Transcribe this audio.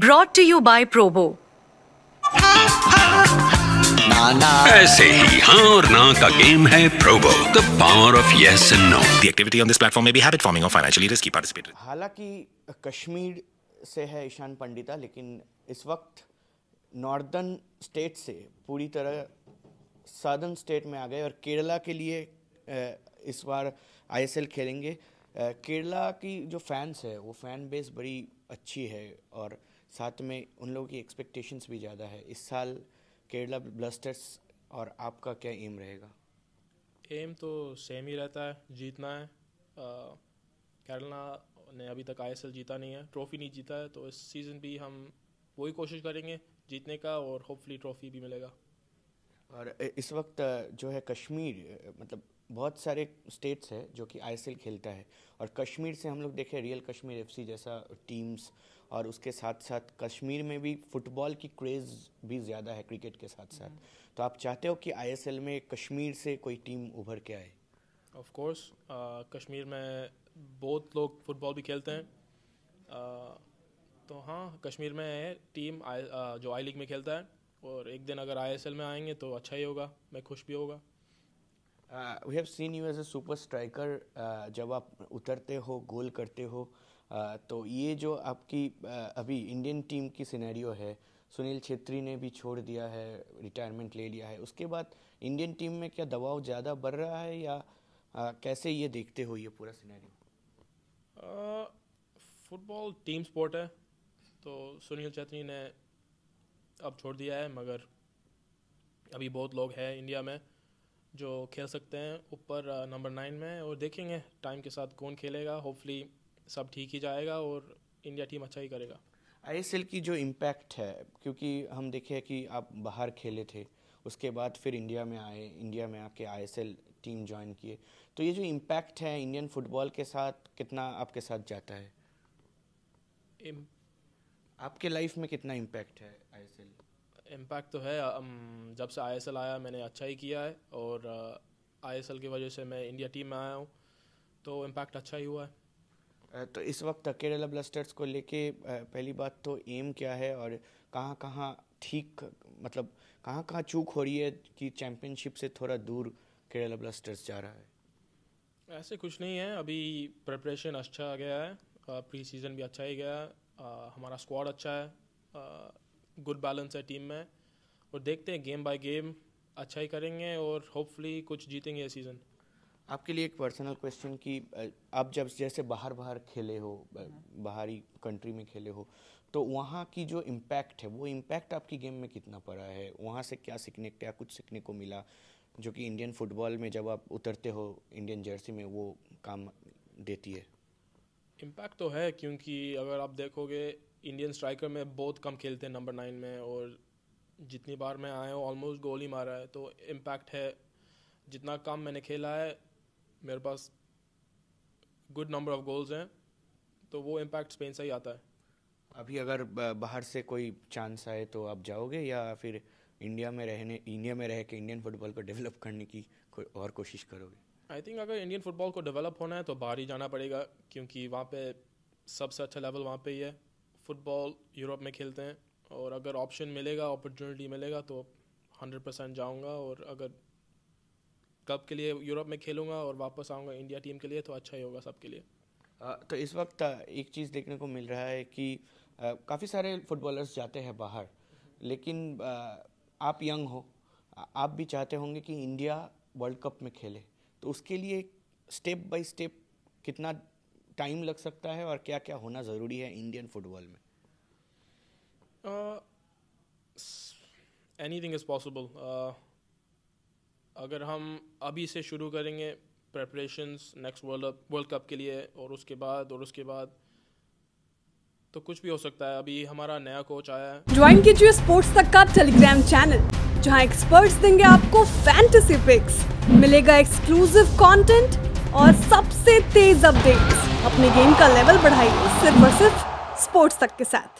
Broad to you by Probo ऐसे ही हाँ और ना का गेम है Probo the power of yes and no the activity on this platform may be habit forming of financially risky participated हालांकि कश्मीर से है ईशान पंडिता लेकिन इस वक्त नॉर्दर्न स्टेट से पूरी तरह सदर्न स्टेट में आ गए और केरला के लिए इस बार आईएसएल खेलेंगे केरला की जो फैंस है वो फैन बेस बड़ी अच्छी है और साथ में उन लोगों की एक्सपेक्टेशंस भी ज़्यादा है इस साल केरला ब्लास्टर्स और आपका क्या एम रहेगा एम तो सेम ही रहता है जीतना है केरला ने अभी तक आई जीता नहीं है ट्रॉफ़ी नहीं जीता है तो इस सीज़न भी हम वही कोशिश करेंगे जीतने का और होपफुली ट्रॉफ़ी भी मिलेगा और इस वक्त जो है कश्मीर मतलब बहुत सारे स्टेट्स हैं जो कि आई खेलता है और कश्मीर से हम लोग देखें रियल कश्मीर एफसी जैसा टीम्स और उसके साथ साथ कश्मीर में भी फुटबॉल की क्रेज़ भी ज़्यादा है क्रिकेट के साथ साथ हम्म। तो आप चाहते हो कि आई में कश्मीर से कोई टीम उभर के आए ऑफ कोर्स कश्मीर में बहुत लोग फुटबॉल भी खेलते हैं uh, तो हाँ कश्मीर में टीम आ, जो आई लीग में खेलता है और एक दिन अगर आई में आएंगे तो अच्छा ही होगा मैं खुश भी होगा we have seen you as a super striker जब आप उतरते हो गोल करते हो uh, तो ये जो आपकी uh, अभी इंडियन टीम की सिनेरियो है सुनील छेत्री ने भी छोड़ दिया है रिटायरमेंट ले लिया है उसके बाद इंडियन टीम में क्या दबाव ज़्यादा बढ़ रहा है या uh, कैसे ये देखते हो ये पूरा सिनेरियो फुटबॉल टीम स्पोर्ट है तो सुनील छेत्री ने अब छोड़ दिया है मगर अभी बहुत लोग हैं इंडिया में जो खेल सकते हैं ऊपर नंबर नाइन में और देखेंगे टाइम के साथ कौन खेलेगा होपफुली सब ठीक ही जाएगा और इंडिया टीम अच्छा ही करेगा आई की जो इम्पैक्ट है क्योंकि हम देखे कि आप बाहर खेले थे उसके बाद फिर इंडिया में आए इंडिया में आके आई टीम ज्वाइन किए तो ये जो इम्पैक्ट है इंडियन फुटबॉल के साथ कितना आपके साथ जाता है आपके लाइफ में कितना इम्पैक्ट है आई इम्पैक्ट तो है जब से आई आया मैंने अच्छा ही किया है और आई की वजह से मैं इंडिया टीम में आया हूँ तो इम्पैक्ट अच्छा ही हुआ है तो इस वक्त केरला ब्लास्टर्स को लेके पहली बात तो एम क्या है और कहाँ कहाँ ठीक मतलब कहाँ कहाँ चूक हो रही है कि चैम्पियनशिप से थोड़ा दूर केरला ब्लास्टर्स जा रहा है ऐसे कुछ नहीं है अभी प्रिपरेशन अच्छा गया है प्री सीज़न भी अच्छा ही गया हमारा स्क्वाड अच्छा है गुड बैलेंस है टीम में और देखते हैं गेम बाय गेम अच्छा ही करेंगे और होपफुली कुछ जीतेंगे सीज़न आपके लिए एक पर्सनल क्वेश्चन कि आप जब जैसे बाहर बाहर खेले हो हम्म. बाहरी कंट्री में खेले हो तो वहाँ की जो इम्पैक्ट है वो इम्पैक्ट आपकी गेम में कितना पड़ा है वहाँ से क्या सीखने क्या कुछ सीखने को मिला जो कि इंडियन फुटबॉल में जब आप उतरते हो इंडियन जर्सी में वो काम देती है इम्पैक्ट तो है क्योंकि अगर आप देखोगे इंडियन स्ट्राइकर में बहुत कम खेलते हैं नंबर नाइन में और जितनी बार मैं आया हूँ ऑलमोस्ट गोल ही मारा है तो इम्पैक्ट है जितना कम मैंने खेला है मेरे पास गुड नंबर ऑफ गोल्स हैं तो वो इम्पैक्ट स्पेन से ही आता है अभी अगर बाहर से कोई चांस आए तो आप जाओगे या फिर इंडिया में रहने इंडिया में रह के इंडियन फुटबॉल को डेवलप करने की कोई और कोशिश करोगे आई थिंक अगर इंडियन फुटबॉल को डेवलप होना है तो बाहर ही जाना पड़ेगा क्योंकि वहाँ पे सबसे अच्छा लेवल वहाँ पे ही है फुटबॉल यूरोप में खेलते हैं और अगर ऑप्शन मिलेगा अपॉर्चुनिटी मिलेगा तो हंड्रेड परसेंट जाऊँगा और अगर कप के लिए यूरोप में खेलूँगा और वापस आऊँगा इंडिया टीम के लिए तो अच्छा ही होगा सबके लिए तो इस वक्त एक चीज़ देखने को मिल रहा है कि काफ़ी सारे फुटबॉलर्स जाते हैं बाहर लेकिन आप यंग हो आप भी चाहते होंगे कि इंडिया वर्ल्ड कप में खेले तो उसके लिए स्टेप बाय स्टेप कितना टाइम लग सकता है और क्या क्या होना ज़रूरी है इंडियन फुटबॉल में एनी थिंग इज़ पॉसिबल अगर हम अभी से शुरू करेंगे preparations next world world cup के लिए और उसके बाद और उसके बाद तो कुछ भी हो सकता है अभी हमारा नया कोच आया है ज्वाइन कीजिए स्पोर्ट्स तक का टेलीग्राम चैनल जहां एक्सपर्ट्स देंगे आपको फैंटेसी पिक्स मिलेगा एक्सक्लूसिव कंटेंट और सबसे तेज अपडेट्स अपने गेम का लेवल बढ़ाइए सिर्फ और सिर्फ स्पोर्ट्स तक के साथ